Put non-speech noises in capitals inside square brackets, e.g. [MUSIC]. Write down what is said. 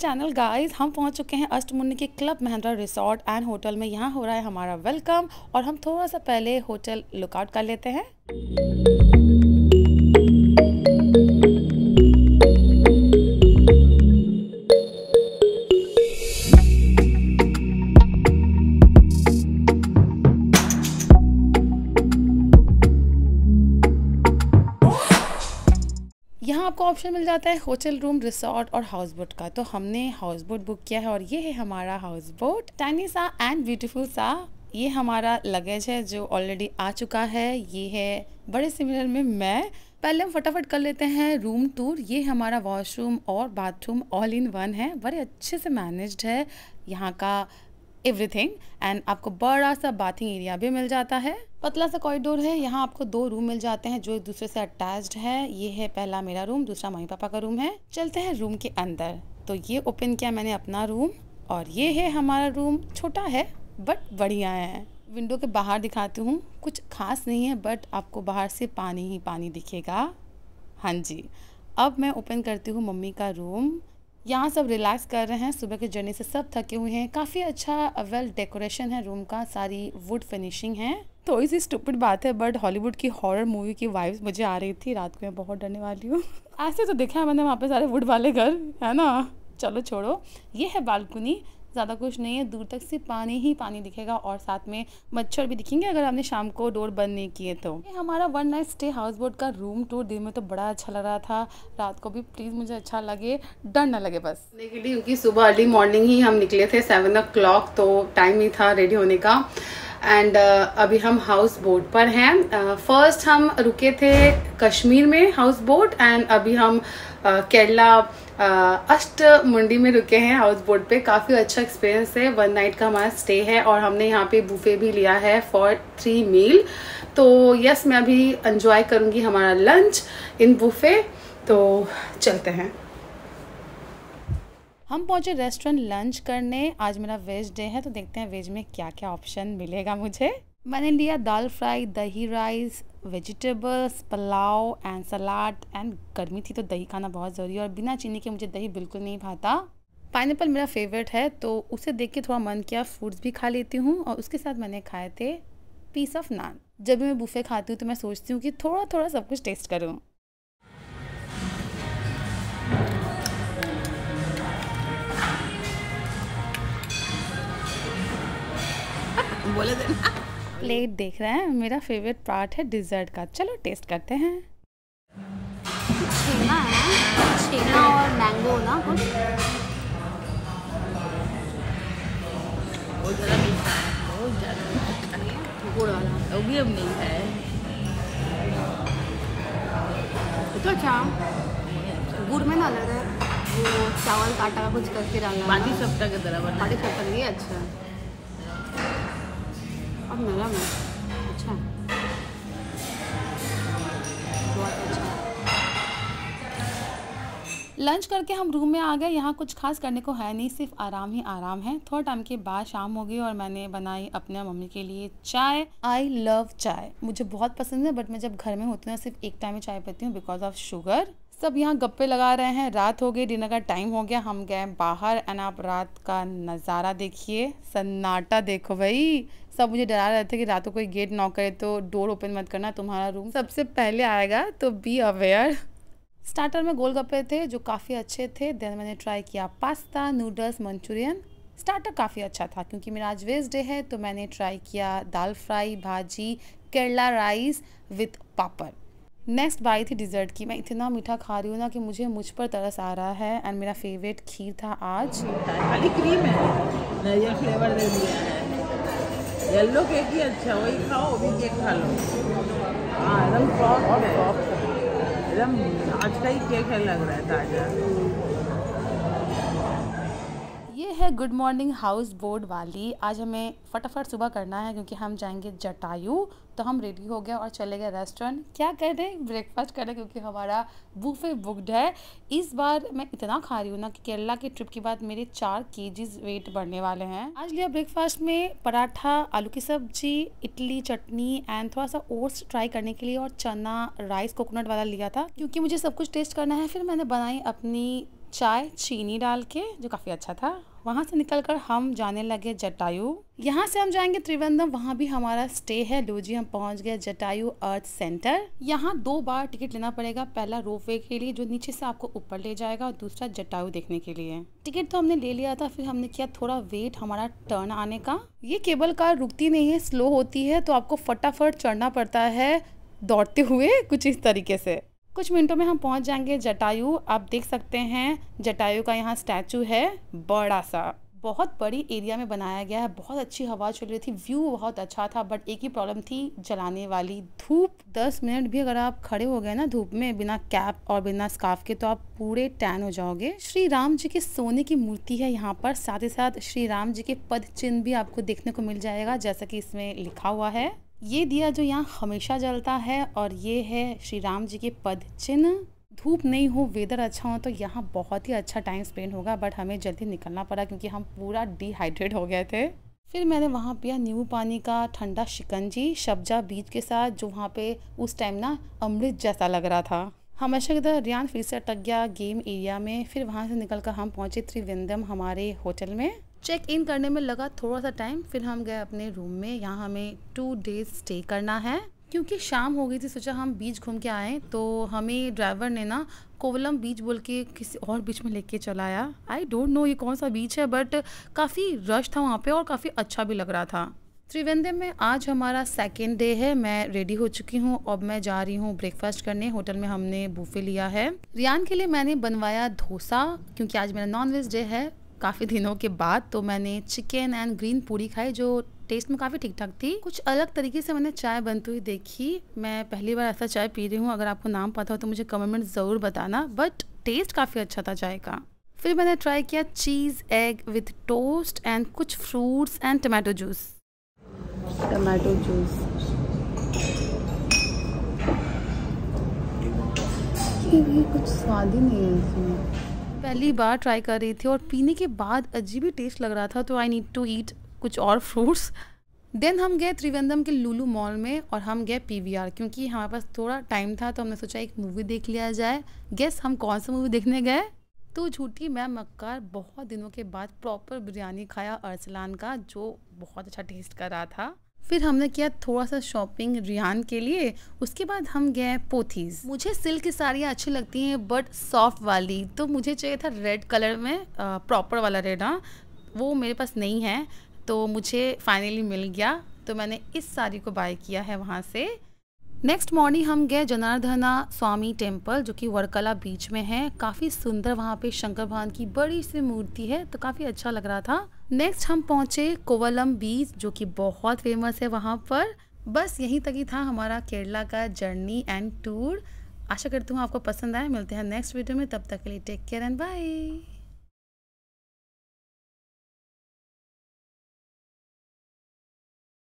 Channel guys हम पहुंच चुके हैं अष्टमुनि के club Mahindra resort and hotel में यहाँ हो रहा है हमारा वेलकम और हम थोड़ा सा पहले होटल लुकआउट कर लेते हैं आपको ऑप्शन मिल जाता है होटल रूम रिसोर्ट और हाउस बोट का तो हमने हाउस बोट बुक किया है और ये है हमारा हाउस बोट टैनी सा एंड ब्यूटीफुल सा ये हमारा लगेज है जो ऑलरेडी आ चुका है ये है बड़े सिमिलर में मैं पहले हम फटाफट कर लेते हैं रूम टूर ये हमारा वॉशरूम और बाथरूम ऑल इन वन है बड़े अच्छे से मैनेज्ड है यहाँ का एवरीथिंग एंड आपको बड़ा सा बाथिंग एरिया भी मिल जाता है पतला सा कॉरिडोर है यहाँ आपको दो रूम मिल जाते हैं जो एक दूसरे से अटैच्ड है ये है पहला मेरा रूम दूसरा मम्मी पापा का रूम है चलते हैं रूम के अंदर तो ये ओपन किया मैंने अपना रूम और ये है हमारा रूम छोटा है बट बढ़िया है विंडो के बाहर दिखाती हूँ कुछ खास नहीं है बट आपको बाहर से पानी ही पानी दिखेगा हाँ जी अब मैं ओपन करती हूँ मम्मी का रूम यहाँ सब रिलैक्स कर रहे हैं सुबह के जर्नी से सब थके हुए हैं काफ़ी अच्छा वेल डेकोरेशन है रूम का सारी वुड फिनिशिंग है थोड़ी सी स्टूपिड बात है बट हॉलीवुड की हॉरर मूवी की वाइब्स मुझे आ रही थी रात को मैं बहुत डरने वाली हूँ ऐसे [LAUGHS] तो देखा है मैंने वहाँ पे सारे वुड वाले घर है ना चलो छोड़ो ये है बालकनी ज़्यादा कुछ नहीं है दूर तक सिर्फ पानी ही पानी दिखेगा और साथ में मच्छर भी दिखेंगे अगर हमने शाम को डोर बंद नहीं किए तो ये हमारा one night stay house boat का रूम टूर दिन में तो बड़ा अच्छा लग रहा था रात को भी प्लीज़ मुझे अच्छा लगे डर ना लगे बस के लिए क्योंकि सुबह अर्ली मॉर्निंग ही हम निकले थे सेवन ओ तो टाइम ही था रेडी होने का एंड uh, अभी हम हाउस बोट पर हैं फर्स्ट uh, हम रुके थे कश्मीर में हाउस बोट एंड अभी हम uh, केरला uh, अष्ट मंडी में रुके हैं हाउस बोट पे काफ़ी अच्छा एक्सपीरियंस है वन नाइट का हमारा स्टे है और हमने यहाँ पे बूफे भी लिया है फॉर थ्री मील तो यस मैं अभी इन्जॉय करूँगी हमारा लंच इन बूफे तो चलते हैं हम पहुँचे रेस्टोरेंट लंच करने आज मेरा वेज डे है तो देखते हैं वेज में क्या क्या ऑप्शन मिलेगा मुझे मैंने लिया dal fry dahi rice vegetables pulao and सलाद एंड गर्मी थी तो दही खाना बहुत ज़रूरी है और बिना चीनी के मुझे दही बिल्कुल नहीं भाता पाइन मेरा फेवरेट है तो उसे देख के थोड़ा मन किया फ्रूट्स भी खा लेती हूँ और उसके साथ मैंने खाए थे पीस ऑफ नान जब भी मैं बूफे खाती हूँ तो मैं सोचती हूँ कि थोड़ा थोड़ा सब कुछ टेस्ट करूँ बोले देना प्लेट देख रहे हैं मेरा फेवरेट पार्ट है डिज़र्ट का चलो टेस्ट करते हैं छेना है छेना और मैंगो ना कुछ बहुत ज़्यादा मीठा है बहुत ज़्यादा वो भी अब नहीं है तो अच्छा गुड़ में ना अलग वो चावल काटा कुछ करके डालना बाकी सब तक बाकी सब तक नहीं अच्छा अच्छा। बहुत नरम है अच्छा लंच करके हम रूम में आ गए यहाँ कुछ खास करने को है नहीं सिर्फ आराम ही आराम है थोड़ा टाइम के बाद शाम हो गई और मैंने बनाई अपने मम्मी के लिए चाय आई लव चाय मुझे बहुत पसंद है बट मैं जब घर में होती हूँ सिर्फ एक टाइम ही चाय पीती हूँ बिकॉज ऑफ शुगर सब यहाँ गप्पे लगा रहे हैं रात हो गई डिनर का टाइम हो गया हम गए बाहर एंड आप रात का नज़ारा देखिए सन्नाटा देखो भाई सब मुझे डरा रहे थे कि रात को कोई गेट नॉक करे तो डोर ओपन मत करना तुम्हारा रूम सबसे पहले आएगा तो बी अवेयर स्टार्टर में गोलगप्पे थे जो काफ़ी अच्छे थे देन मैंने ट्राई किया पास्ता नूडल्स मंचूरियन स्टार्टर काफ़ी अच्छा था क्योंकि मेरा आज वेस्ट डे है तो मैंने ट्राई किया dal fry bhaji Kerala rice with papad next बाई थी डिज़र्ट की मैं इतना मीठा खा रही हूँ ना कि मुझे मुझ पर तरस आ रहा है एंड मेरा फेवरेट खीर था आज खाली क्रीम है ये फ्लेवर दे दिया है येलो केक ही अच्छा वही खाओ वही केक खा लो हाँ एकदम सॉफ्ट है एकदम आज का ही केक है लग रहा है ताज़ा है गुड मॉर्निंग हाउस बोर्ड वाली आज हमें फटाफट सुबह करना है क्योंकि हम जाएंगे जटायु तो हम रेडी हो गए और चले गए रेस्टोरेंट क्या कर रहे हैं ब्रेकफास्ट कर रहे हैं क्योंकि हमारा बूफे बुकड है इस बार मैं इतना खा रही हूँ ना कि केरला के ट्रिप के बाद मेरे चार के वेट बढ़ने वाले हैं आज लिया ब्रेकफास्ट में पराठा आलू की सब्जी इडली चटनी एंड थोड़ा सा ओट्स ट्राई करने के लिए और चना राइस कोकोनट वाला लिया था क्योंकि मुझे सब कुछ टेस्ट करना है फिर मैंने बनाई अपनी चाय चीनी डाल के जो काफ़ी अच्छा था वहाँ से निकलकर हम जाने लगे जटायु यहाँ से हम जाएंगे त्रिवेंद्रम वहाँ भी हमारा स्टे है लो जी हम पहुँच गए जटायु अर्थ सेंटर यहाँ दो बार टिकट लेना पड़ेगा पहला रोप वे के लिए जो नीचे से आपको ऊपर ले जाएगा और दूसरा जटायु देखने के लिए टिकट तो हमने ले लिया था फिर हमने किया थोड़ा वेट हमारा टर्न आने का ये केबल कार रुकती नहीं है स्लो होती है तो आपको फटाफट चढ़ना पड़ता है दौड़ते हुए कुछ इस तरीके से कुछ मिनटों में हम पहुंच जाएंगे जटायु आप देख सकते हैं जटायु का यहाँ स्टैचू है बड़ा सा बहुत बड़ी एरिया में बनाया गया है बहुत अच्छी हवा चल रही थी व्यू बहुत अच्छा था बट एक ही प्रॉब्लम थी जलाने वाली धूप दस मिनट भी अगर आप खड़े हो गए ना धूप में बिना कैप और बिना स्काफ के तो आप पूरे टैन हो जाओगे श्री राम जी के सोने की मूर्ति है यहाँ पर साथ ही साथ श्री राम जी के पद चिन्ह भी आपको देखने को मिल जाएगा जैसा की इसमें लिखा हुआ है ये दिया जो यहाँ हमेशा जलता है और ये है श्री राम जी के पद चिन्ह धूप नहीं हो वेदर अच्छा हो तो यहाँ बहुत ही अच्छा टाइम स्पेंड होगा बट हमें जल्दी निकलना पड़ा क्योंकि हम पूरा डिहाइड्रेट हो गए थे फिर मैंने वहाँ पिया नींबू पानी का ठंडा शिकंजी शब्जा बीज के साथ जो वहाँ पे उस टाइम ना अमृत जैसा लग रहा था हमेशा की तरह रियान फिर से अटक गया गेम एरिया में फिर वहाँ से निकल कर हम पहुँचे त्रिवेंद्रम हमारे होटल में चेक इन करने में लगा थोड़ा सा टाइम फिर हम गए अपने रूम में यहाँ हमें टू डेज स्टे करना है क्योंकि शाम हो गई थी सोचा हम बीच घूम के आए तो हमें ड्राइवर ने ना कोवलम बीच बोल के किसी और बीच में लेके चलाया आई डोंट नो ये कौन सा बीच है बट काफ़ी रश था वहाँ पे और काफ़ी अच्छा भी लग रहा था त्रिवेंद्रम में आज हमारा सेकेंड डे है मैं रेडी हो चुकी हूँ अब मैं जा रही हूँ ब्रेकफास्ट करने होटल में हमने बूफे लिया है रियान के लिए मैंने बनवाया डोसा क्योंकि आज मेरा वेज डे है काफ़ी दिनों के बाद तो मैंने चिकन एंड ग्रीन पूरी खाई जो टेस्ट में काफ़ी ठीक ठाक थी कुछ अलग तरीके से मैंने चाय बनती हुई देखी मैं पहली बार ऐसा चाय पी रही हूँ अगर आपको नाम पता हो तो मुझे कमेंट ज़रूर बताना बट टेस्ट काफ़ी अच्छा था चाय का फिर मैंने ट्राई किया cheese egg with toast and कुछ fruits and tomato juice tomato juice ये कुछ स्वाद ही नहीं है इसमें पहली बार ट्राई कर रही थी और पीने के बाद अजीब ही टेस्ट लग रहा था तो आई नीड टू ईट कुछ और फ्रूट्स देन हम गए त्रिवेंद्रम के लुलू मॉल में और हम गए पी क्योंकि हमारे पास थोड़ा टाइम था तो हमने सोचा एक मूवी देख लिया जाए गेस हम कौन सा मूवी देखने गए तो झूठी मैं मक्कार बहुत दिनों के बाद प्रॉपर बिरयानी खाया अरसलान का जो बहुत अच्छा टेस्ट कर रहा था फिर हमने किया थोड़ा सा शॉपिंग रियान के लिए उसके बाद हम गए पोथीज मुझे सिल्क की साड़ियाँ अच्छी लगती हैं बट सॉफ्ट वाली तो मुझे चाहिए था रेड कलर में प्रॉपर वाला रेड हाँ वो मेरे पास नहीं है तो मुझे फाइनली मिल गया तो मैंने इस साड़ी को बाय किया है वहाँ से नेक्स्ट मॉर्निंग हम गए जनार्दना स्वामी टेम्पल जो कि वर्कला बीच में है काफ़ी सुंदर वहाँ पे शंकर भगवान की बड़ी सी मूर्ति है तो काफ़ी अच्छा लग रहा था नेक्स्ट हम पहुँचे कोवलम बीच जो कि बहुत फेमस है वहाँ पर बस यहीं तक ही था हमारा केरला का जर्नी एंड टूर आशा करती हूँ आपको पसंद आया मिलते हैं नेक्स्ट वीडियो में तब तक के लिए टेक केयर एंड बाय